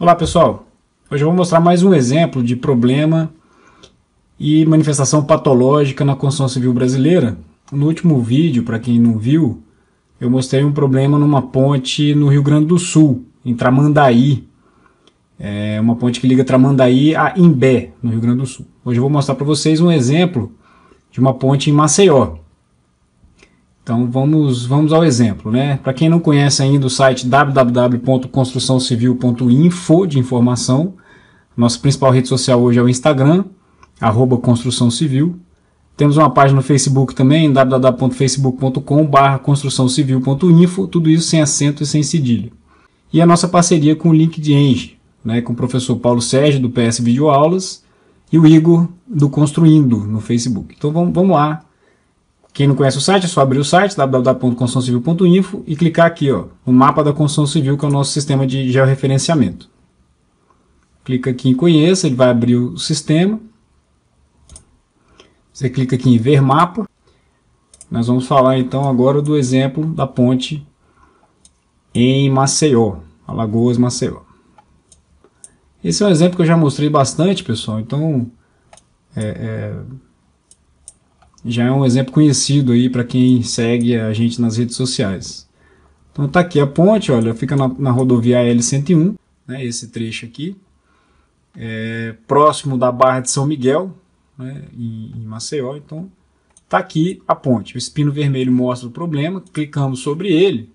Olá pessoal, hoje eu vou mostrar mais um exemplo de problema e manifestação patológica na construção civil brasileira. No último vídeo, para quem não viu, eu mostrei um problema numa ponte no Rio Grande do Sul, em Tramandaí. É uma ponte que liga Tramandaí a Imbé, no Rio Grande do Sul. Hoje eu vou mostrar para vocês um exemplo de uma ponte em Maceió. Então vamos, vamos ao exemplo, né? Para quem não conhece ainda o site www.construçãocivil.info de informação, nossa principal rede social hoje é o Instagram, arroba Construção Civil. Temos uma página no Facebook também, www.facebook.com.br construçãocivil.info, tudo isso sem acento e sem cedilho. E a nossa parceria com o LinkedIn, né, com o professor Paulo Sérgio, do PS Videoaulas, e o Igor, do Construindo, no Facebook. Então vamos, vamos lá quem não conhece o site, é só abrir o site www.construçãocivil.info e clicar aqui, ó, no mapa da construção civil, que é o nosso sistema de georreferenciamento. Clica aqui em conheça, ele vai abrir o sistema. Você clica aqui em ver mapa. Nós vamos falar então agora do exemplo da ponte em Maceió, Alagoas, Maceió. Esse é um exemplo que eu já mostrei bastante, pessoal. Então, é, é já é um exemplo conhecido aí para quem segue a gente nas redes sociais. Então está aqui a ponte, olha, fica na, na rodovia L101, né, esse trecho aqui, é, próximo da Barra de São Miguel, né, em, em Maceió. Então está aqui a ponte. O espino vermelho mostra o problema, clicamos sobre ele,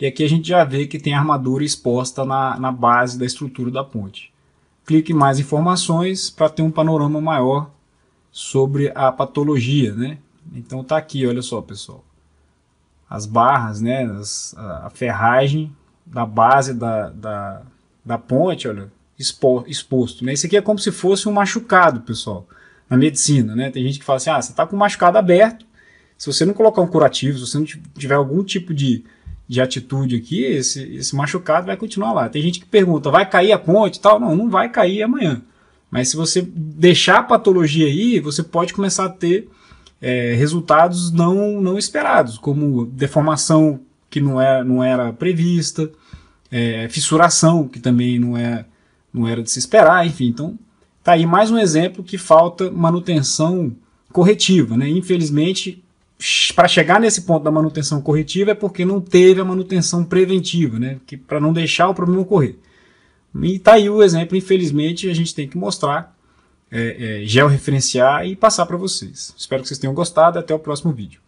e aqui a gente já vê que tem armadura exposta na, na base da estrutura da ponte. Clique em mais informações para ter um panorama maior sobre a patologia, né? Então tá aqui, olha só, pessoal. As barras, né? As, a, ferragem da base da, da, da ponte, olha, expo, exposto. Né? Isso aqui é como se fosse um machucado, pessoal, na medicina, né? Tem gente que fala assim, ah, você tá com o machucado aberto, se você não colocar um curativo, se você não tiver algum tipo de, de atitude aqui, esse, esse machucado vai continuar lá. Tem gente que pergunta, vai cair a ponte e tal? Não, não vai cair amanhã. Mas se você deixar a patologia aí, você pode começar a ter é, resultados não, não esperados, como deformação que não, é, não era prevista, é, fissuração que também não, é, não era de se esperar, enfim. Então, tá aí mais um exemplo que falta manutenção corretiva. Né? Infelizmente, para chegar nesse ponto da manutenção corretiva é porque não teve a manutenção preventiva, né? para não deixar o problema ocorrer. E tá aí o exemplo, infelizmente, a gente tem que mostrar, é, é, georreferenciar e passar para vocês. Espero que vocês tenham gostado até o próximo vídeo.